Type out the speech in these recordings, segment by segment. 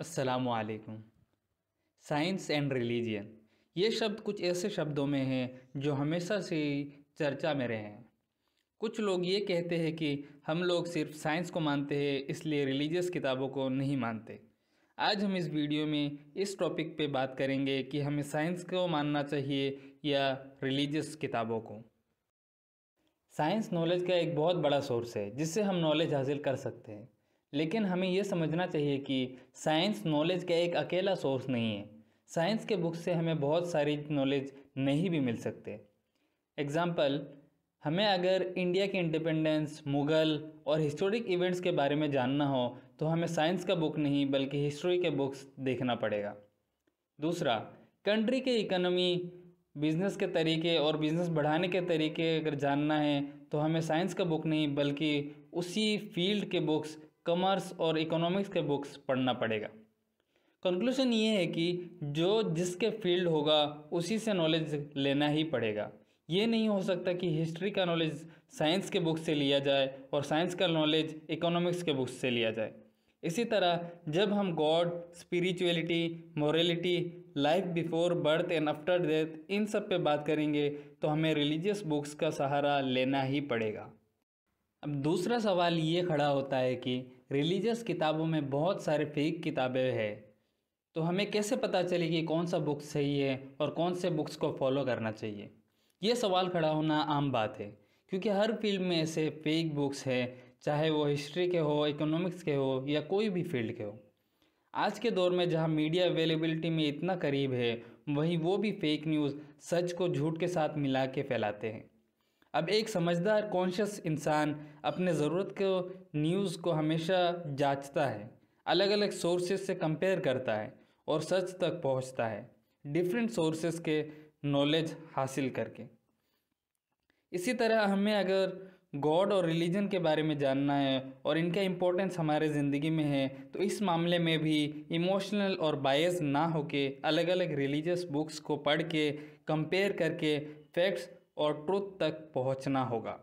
असलकुम science and religion ये शब्द कुछ ऐसे शब्दों में हैं जो हमेशा से चर्चा में रहे हैं कुछ लोग ये कहते हैं कि हम लोग सिर्फ साइंस को मानते हैं इसलिए रिलीजियस किताबों को नहीं मानते आज हम इस वीडियो में इस टॉपिक पे बात करेंगे कि हमें साइंस को मानना चाहिए या रिलीजियस किताबों को साइंस नॉलेज का एक बहुत बड़ा सोर्स है जिससे हम नॉलेज हासिल कर सकते हैं लेकिन हमें यह समझना चाहिए कि साइंस नॉलेज का एक अकेला सोर्स नहीं है साइंस के बुक से हमें बहुत सारी नॉलेज नहीं भी मिल सकते एग्ज़ाम्पल हमें अगर इंडिया के इंडिपेंडेंस मुग़ल और हिस्टोरिक इवेंट्स के बारे में जानना हो तो हमें साइंस का बुक नहीं बल्कि हिस्ट्री के बुक्स देखना पड़ेगा दूसरा कंट्री के इकोनॉमी बिज़नेस के तरीके और बिज़नेस बढ़ाने के तरीके अगर जानना है तो हमें साइंस का बुक नहीं बल्कि उसी फील्ड के बुक्स कॉमर्स और इकोनॉमिक्स के बुक्स पढ़ना पड़ेगा कंक्लूजन ये है कि जो जिसके फील्ड होगा उसी से नॉलेज लेना ही पड़ेगा ये नहीं हो सकता कि हिस्ट्री का नॉलेज साइंस के बुक से लिया जाए और साइंस का नॉलेज इकोनॉमिक्स के बुक से लिया जाए इसी तरह जब हम God spirituality morality life before birth and after death इन सब पे बात करेंगे तो हमें रिलीजियस बुक्स का सहारा लेना ही पड़ेगा अब दूसरा सवाल ये खड़ा होता है कि रिलीजियस किताबों में बहुत सारे फेक किताबें हैं तो हमें कैसे पता चले कि कौन सा बुक सही है और कौन से बुक्स को फॉलो करना चाहिए ये सवाल खड़ा होना आम बात है क्योंकि हर फील्ड में ऐसे फेक बुक्स है चाहे वो हिस्ट्री के हो इकोनॉमिक्स के हो या कोई भी फील्ड के हो आज के दौर में जहाँ मीडिया अवेलेबिलिटी में इतना करीब है वहीं वो भी फेक न्यूज़ सच को झूठ के साथ मिला के फैलाते हैं अब एक समझदार कॉन्शियस इंसान अपने ज़रूरत को न्यूज़ को हमेशा जांचता है अलग अलग सोर्सेज से कंपेयर करता है और सच तक पहुंचता है डिफरेंट सोर्सेज के नॉलेज हासिल करके इसी तरह हमें अगर गॉड और रिलीजन के बारे में जानना है और इनका इम्पोर्टेंस हमारे ज़िंदगी में है तो इस मामले में भी इमोशनल और बायस ना होके अलग अलग रिलीजियस बुक्स को पढ़ के कंपेयर करके फैक्ट्स और ट्रुथ तक पहुंचना होगा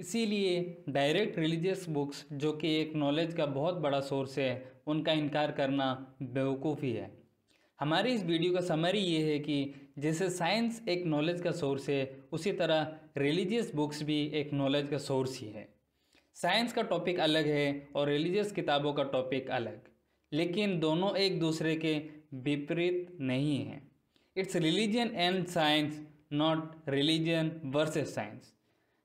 इसीलिए डायरेक्ट रिलीजियस बुक्स जो कि एक नॉलेज का बहुत बड़ा सोर्स है उनका इनकार करना बेवकूफ़ी है हमारी इस वीडियो का समरी ये है कि जैसे साइंस एक नॉलेज का सोर्स है उसी तरह रिलीजियस बुक्स भी एक नॉलेज का सोर्स ही है साइंस का टॉपिक अलग है और रिलीजियस किताबों का टॉपिक अलग लेकिन दोनों एक दूसरे के विपरीत नहीं हैं it's religion and science not religion versus science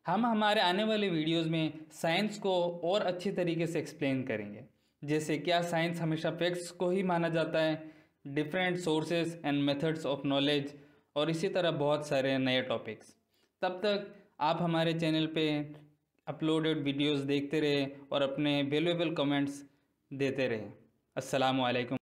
हम हमारे आने वाले वीडियोस में साइंस को और अच्छी तरीके से एक्सप्लेन करेंगे जैसे क्या साइंस हमेशा फैक्ट्स को ही माना जाता है different sources and methods of knowledge और इसी तरह बहुत सारे नए टॉपिक्स तब तक आप हमारे चैनल पे अपलोडेड वीडियोस देखते रहे और अपने वैल्यूएबल कमेंट्स देते रहे असलकम